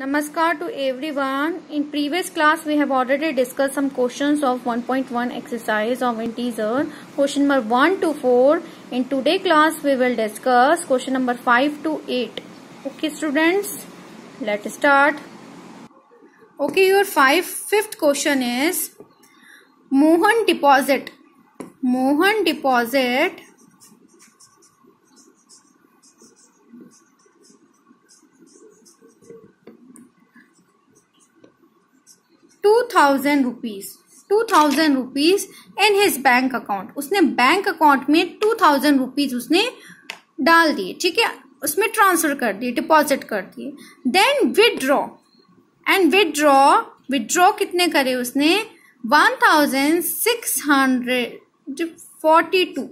नमस्कार to everyone in previous class we have already discuss some questions of 1.1 exercise of integer question number 1 to 4 in today class we will discuss question number 5 to 8 okay students let start okay your five fifth question is Mohan deposit Mohan deposit two thousand rupees two thousand rupees in his bank account उसने bank account में two thousand rupees उसने डाल दिए ठीक है उसमें transfer कर दिए डिपॉजिट कर दिए then withdraw and withdraw withdraw कितने करे उसने one thousand six hundred forty two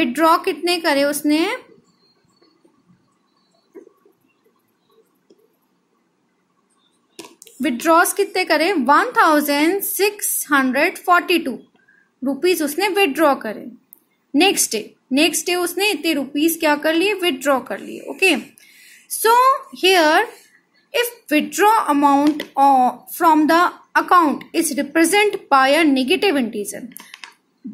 withdraw कितने करे उसने विड्रॉस कितने करे one thousand six hundred forty two rupees उसने विदड्रॉ करे नेक्स्ट डे नेक्स्ट डे उसने इतने रुपीज क्या कर लिए विदड्रॉ कर लिए okay so here if withdraw amount from the account is represent by a negative integer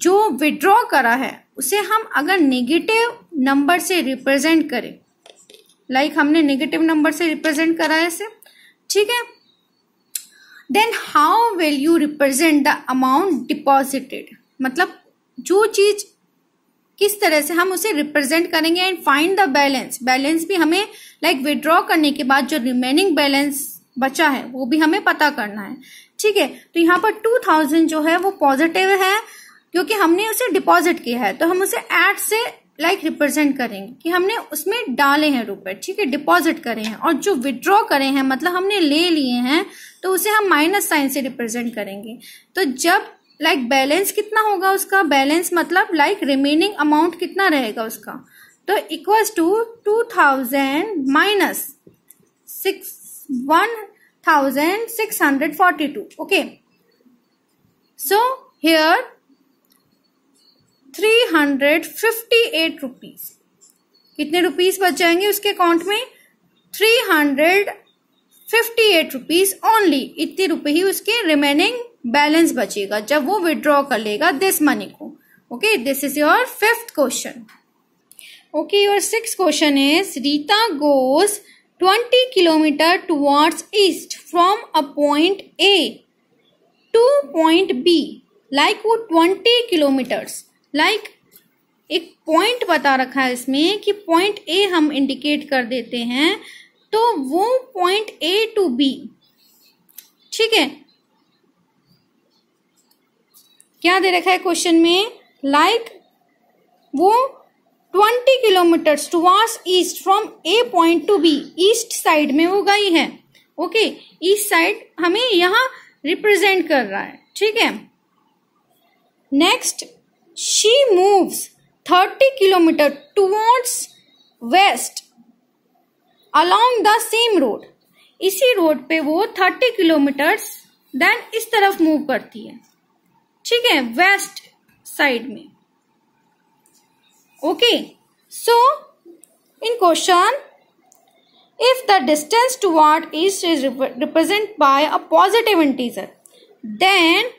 जो विदड्रॉ करा है उसे हम अगर नेगेटिव नंबर से रिप्रेजेंट करें लाइक like हमने नेगेटिव नंबर से रिप्रेजेंट करा है इसे ठीक है then how will you represent the amount deposited मतलब जो चीज किस तरह से हम उसे रिप्रेजेंट करेंगे and find the balance balance भी हमें लाइक विड्रॉ करने के बाद जो रिमेनिंग बैलेंस बचा है वो भी हमें पता करना है ठीक है तो यहाँ पर टू थाउजेंड जो है वो पॉजिटिव है क्योंकि हमने उसे डिपॉजिट किया है तो हम उसे एड से लाइक रिप्रेजेंट करेंगे कि हमने उसमें डाले हैं रुपए ठीक है डिपॉजिट करे हैं और जो विड्रॉ करे हैं मतलब हमने ले लिए हैं तो उसे हम माइनस साइन से रिप्रेजेंट करेंगे तो जब लाइक like बैलेंस कितना होगा उसका बैलेंस मतलब लाइक रिमेनिंग अमाउंट कितना रहेगा उसका तो equals to two thousand minus six one thousand six hundred forty two okay so here hundred fifty eight rupees कितने रुपीज बच जाएंगे उसके अकाउंट में three hundred fifty eight rupees only इतने रुपए ही उसके रिमेनिंग बैलेंस बचेगा जब वो विड्रॉ कर लेगा दिस मनी को okay this is your fifth question okay your six question is Rita goes twenty kilometre towards east from a point A to point B like वो ट्वेंटी किलोमीटर्स लाइक एक point बता रखा है इसमें कि पॉइंट ए हम indicate कर देते हैं तो वो पॉइंट ए टू बी ठीक है क्या दे रखा है क्वेश्चन में लाइक like, वो twenty kilometres towards east from A point to B east side में वो गई है ओके ईस्ट साइड हमें यहां रिप्रेजेंट कर रहा है ठीक है next she moves 30 kilometre towards west along the same road इसी रोड पे वो 30 किलोमीटर देन इस तरफ मूव करती है ठीक है वेस्ट साइड में okay so in question if the distance toward east is represent by a positive integer then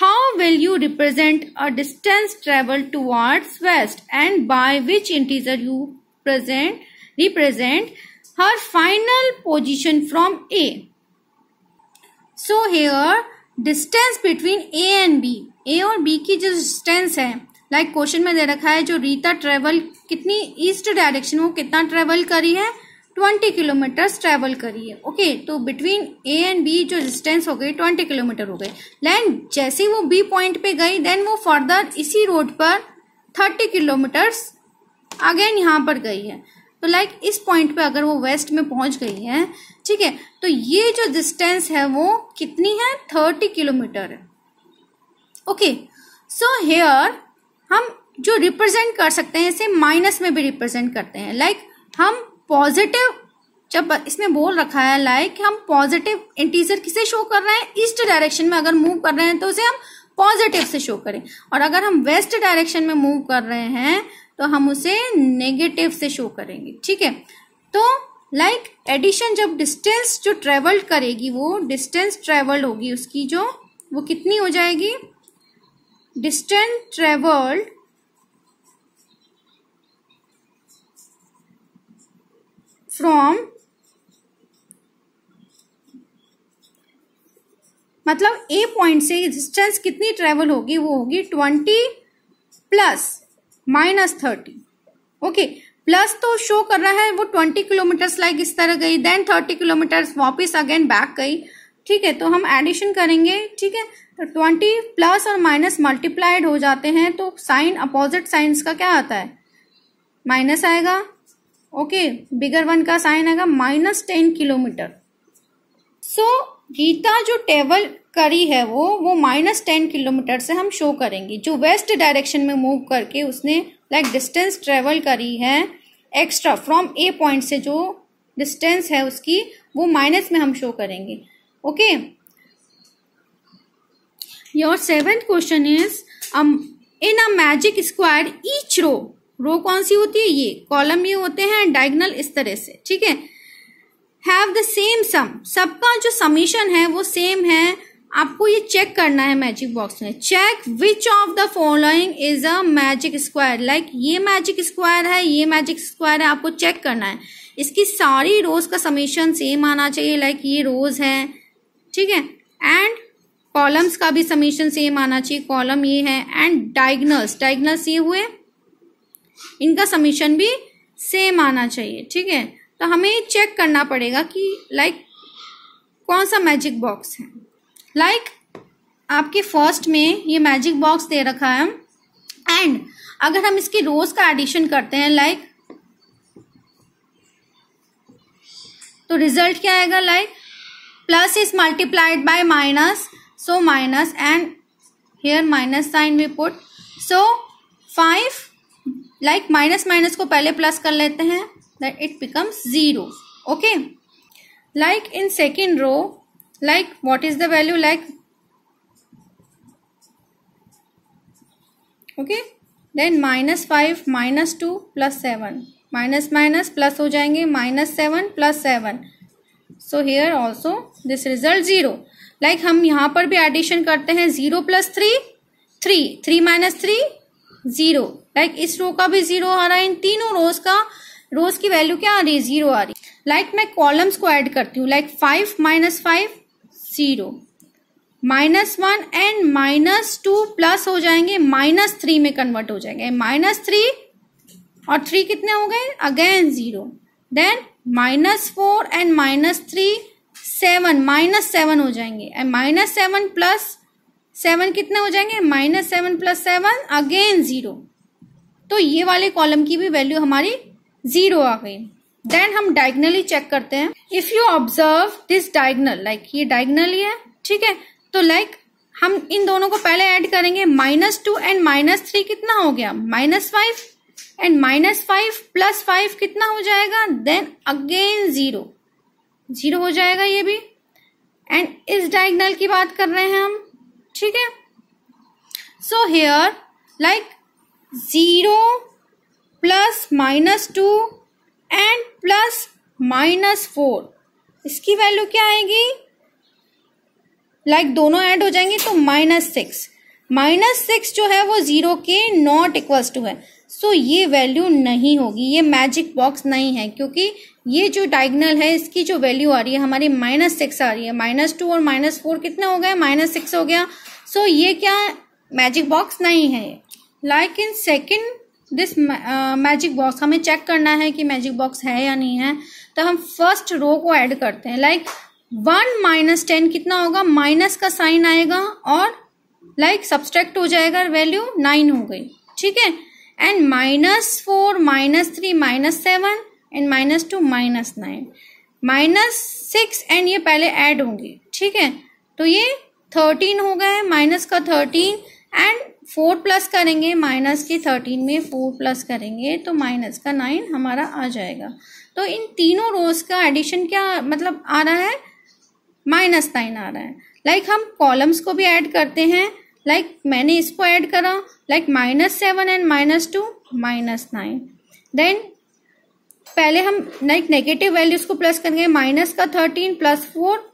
How will you represent a distance traveled towards west and by which integer you present represent her final position from A? So here distance between A and B A और B की जो distance है like like question में दे रखा है जो Rita travel कितनी east direction वो कितना ट्रेवल करी है ट्वेंटी किलोमीटर्स ट्रेवल करी है ओके तो बिटवीन ए एंड बी जो डिस्टेंस हो गई ट्वेंटी किलोमीटर हो गए देन जैसे वो बी पॉइंट पे गई देन वो फर्दर इसी रोड पर थर्टी किलोमीटर्स अगेन यहाँ पर गई है तो लाइक like, इस पॉइंट पे अगर वो वेस्ट में पहुंच गई है ठीक है तो ये जो डिस्टेंस है वो कितनी है thirty kilometre okay so here हम जो रिप्रेजेंट कर सकते हैं इसे माइनस में भी रिप्रेजेंट करते हैं लाइक like, हम पॉजिटिव जब इसमें बोल रखा है लाइक like, हम पॉजिटिव इंटीजर किसे शो कर रहे हैं ईस्ट डायरेक्शन में अगर मूव कर रहे हैं तो उसे हम पॉजिटिव से शो करें और अगर हम वेस्ट डायरेक्शन में मूव कर रहे हैं तो हम उसे नेगेटिव से शो करेंगे ठीक है तो लाइक like, एडिशन जब डिस्टेंस जो ट्रेवल्ड करेगी वो डिस्टेंस ट्रेवल्ड होगी उसकी जो वो कितनी हो जाएगी डिस्टेंस ट्रेवल्ड फ्रॉम मतलब ए पॉइंट से डिस्टेंस कितनी ट्रेवल होगी वो होगी twenty plus minus thirty okay plus तो शो कर रहा है वो ट्वेंटी किलोमीटर्स लाइक इस तरह गई देन थर्टी किलोमीटर्स वापस अगेन बैक गई ठीक है तो हम एडिशन करेंगे ठीक है तो ट्वेंटी प्लस और माइनस मल्टीप्लाइड हो जाते हैं तो साइन अपोजिट साइंस का क्या आता है माइनस आएगा ओके बिगर वन का साइन आएगा minus ten kilometre so Geeta जो टेबल करी है वो वो माइनस टेन किलोमीटर से हम शो करेंगे जो वेस्ट डायरेक्शन में मूव करके उसने लाइक like, डिस्टेंस ट्रेवल करी है एक्स्ट्रा फ्रॉम ए पॉइंट से जो डिस्टेंस है उसकी वो माइनस में हम शो करेंगे okay your seventh question is in a magic square each row row कौन सी होती है ये कॉलम ये होते हैं डायगनल इस तरह से ठीक है हैव द सेम सम सबका जो समीशन है वो सेम है आपको ये चेक करना है मैजिक बॉक्स में check which of the following is a magic square like ये मैजिक स्क्वायर है ये मैजिक स्क्वायर है आपको चेक करना है इसकी सारी रोज का समीशन सेम आना चाहिए लाइक like ये रोज है ठीक है एंड कॉलम्स का भी समीशन सेम आना चाहिए कॉलम ये है एंड डायग्नल्स डायग्नल्स ये हुए इनका समीशन भी सेम आना चाहिए ठीक है तो हमें चेक करना पड़ेगा कि लाइक कौन सा मैजिक बॉक्स है लाइक like, आपके फर्स्ट में ये मैजिक बॉक्स दे रखा है एंड अगर हम इसकी रोज का एडिशन करते हैं लाइक like, तो रिजल्ट क्या आएगा like plus is multiplied by minus so minus and here minus sign we put so like minus minus को पहले प्लस कर लेते हैं that it becomes zero okay like in second row like what is the value like okay then minus five minus two plus seven minus minus plus हो जाएंगे minus seven plus seven so here also this result zero like हम यहाँ पर भी addition करते हैं zero plus three three three minus three zero like इस row का भी जीरो आ रहा है इन तीनों रोज का रोज की वैल्यू क्या आ रही है जीरो आ रही है लाइक मैं कॉलम्स को ऐड करती हूँ like five minus five zero minus one and minus two plus हो जाएंगे माइनस थ्री में कन्वर्ट हो जाएंगे माइनस थ्री और थ्री कितने हो गए again zero then minus four and minus three seven minus seven हो जाएंगे and minus seven plus seven कितना हो जाएंगे minus seven plus seven again zero तो ये वाले कॉलम की भी वैल्यू हमारी जीरो आ गई देन हम डायगनली चेक करते हैं if you observe this diagonal like ये डायगनल ही है ठीक है तो लाइक like, हम इन दोनों को पहले ऐड करेंगे minus two and minus three कितना हो गया minus five and minus five plus five कितना हो जाएगा देन अगेन जीरो जीरो हो जाएगा ये भी एंड इस डायगनल की बात कर रहे हैं हम ठीक है so here like zero plus minus two and plus minus four इसकी वैल्यू क्या आएगी लाइक like दोनों ऐड हो जाएंगे तो माइनस सिक्स माइनस सिक्स जो है वो जीरो के नॉट इक्वल्स टू है सो so, ये वैल्यू नहीं होगी ये मैजिक बॉक्स नहीं है क्योंकि ये जो डायगनल है इसकी जो वैल्यू आ रही है हमारी माइनस सिक्स आ रही है माइनस टू और माइनस फोर कितना हो गया माइनस सिक्स हो गया सो so, ये क्या मैजिक बॉक्स नहीं है like in second this magic box हमें चेक करना है कि मैजिक बॉक्स है या नहीं है तो हम फर्स्ट रो को ऐड करते हैं लाइक वन माइनस टेन कितना होगा माइनस का साइन आएगा और लाइक like, सब्सट्रैक्ट हो जाएगा वैल्यू नाइन हो गई ठीक है and minus four minus three minus seven and minus two minus nine minus six and ये पहले ऐड होंगे ठीक है तो ये थर्टीन हो गए माइनस का थर्टीन एंड फोर प्लस करेंगे माइनस के थर्टीन में फोर प्लस करेंगे तो माइनस का नाइन हमारा आ जाएगा तो इन तीनों रोज का एडिशन क्या मतलब आ रहा है माइनस नाइन आ रहा है लाइक like हम कॉलम्स को भी ऐड करते हैं लाइक like मैंने इसको ऐड करा like minus seven and minus two minus nine then पहले हम लाइक नेगेटिव वैल्यूज को प्लस करेंगे माइनस का thirteen plus four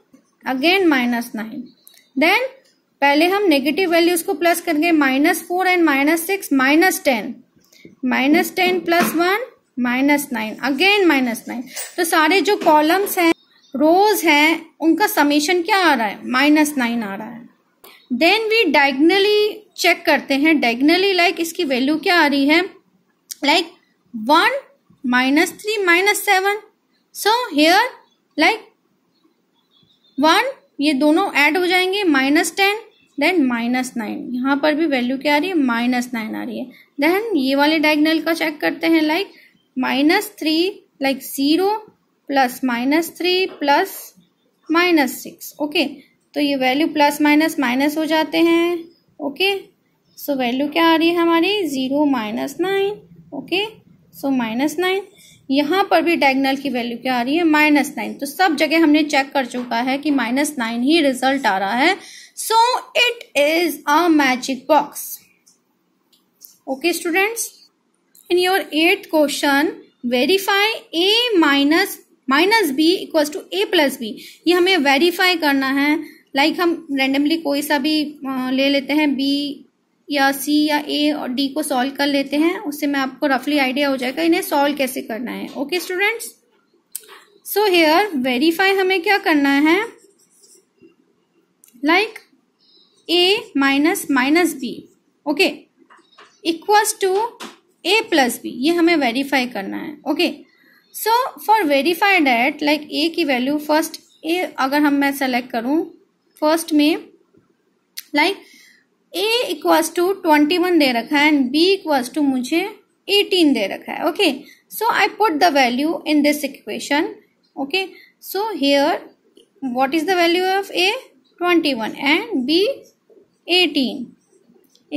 again minus nine then पहले हम नेगेटिव वैल्यूज को प्लस करेंगे minus four and minus six minus ten minus ten plus one minus nine again minus nine तो सारे जो कॉलम्स हैं रोज हैं उनका समीशन क्या आ रहा है माइनस नाइन आ रहा है देन वी डायगनली चेक करते हैं डायगनली लाइक इसकी वैल्यू क्या आ रही है like one minus three minus seven so here like one ये दोनों ऐड हो जाएंगे minus ten then minus nine यहाँ पर भी वैल्यू क्या आ रही है माइनस नाइन आ रही है देन ये वाले डायगनल का चेक करते हैं like minus three like zero plus minus three plus minus six okay तो ये वैल्यू प्लस माइनस माइनस हो जाते हैं ओके सो वैल्यू क्या आ रही है हमारी zero minus nine okay so minus nine यहाँ पर भी डायगनल की वैल्यू क्या आ रही है माइनस नाइन तो सब जगह हमने चेक कर चुका है कि माइनस नाइन ही रिजल्ट आ रहा है so it is a magic box okay students in your eight question verify A minus minus B equal to A plus B ये हमें वेरीफाई करना है लाइक like हम रेंडमली कोई सा भी ले लेते हैं बी या सी या ए और डी को सॉल्व कर लेते हैं उससे मैं आपको रफली आइडिया हो जाएगा इन्हें सॉल्व कैसे करना है okay students so here verify हमें क्या करना है like A minus minus B okay equals to A plus B ये हमें वेरीफाई करना है okay so for verify that like A की वैल्यू फर्स्ट ए अगर हम मैं सेलेक्ट करूँ फर्स्ट में like like, A equals to twenty one दे रखा है एंड बी इक्वस टू मुझे एटीन दे रखा है okay so I put the value in this equation okay so here is the value of A twenty one and B eighteen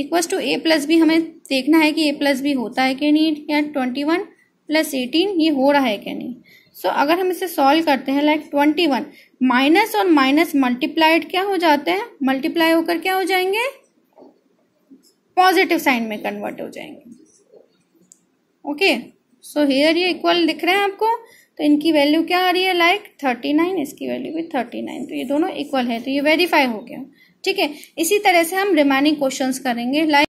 equals to A plus B हमें देखना है कि ए plus B होता है कि नहीं या ट्वेंटी वन प्लस एटीन ये हो रहा है कि नहीं सो so, अगर हम इसे सॉल्व करते हैं लाइक ट्वेंटी वन माइनस और माइनस मल्टीप्लाइड क्या हो जाते हैं मल्टीप्लाई होकर क्या हो जाएंगे पॉजिटिव साइन में कन्वर्ट हो जाएंगे ओके सो हेयर ये इक्वल दिख रहे हैं आपको तो इनकी वैल्यू क्या आ रही है लाइक थर्टी नाइन इसकी वैल्यू भी थर्टी नाइन तो ये दोनों इक्वल है तो ये वेरीफाई हो गया ठीक है इसी तरह से हम रिमेनिंग क्वेश्चंस करेंगे लाइक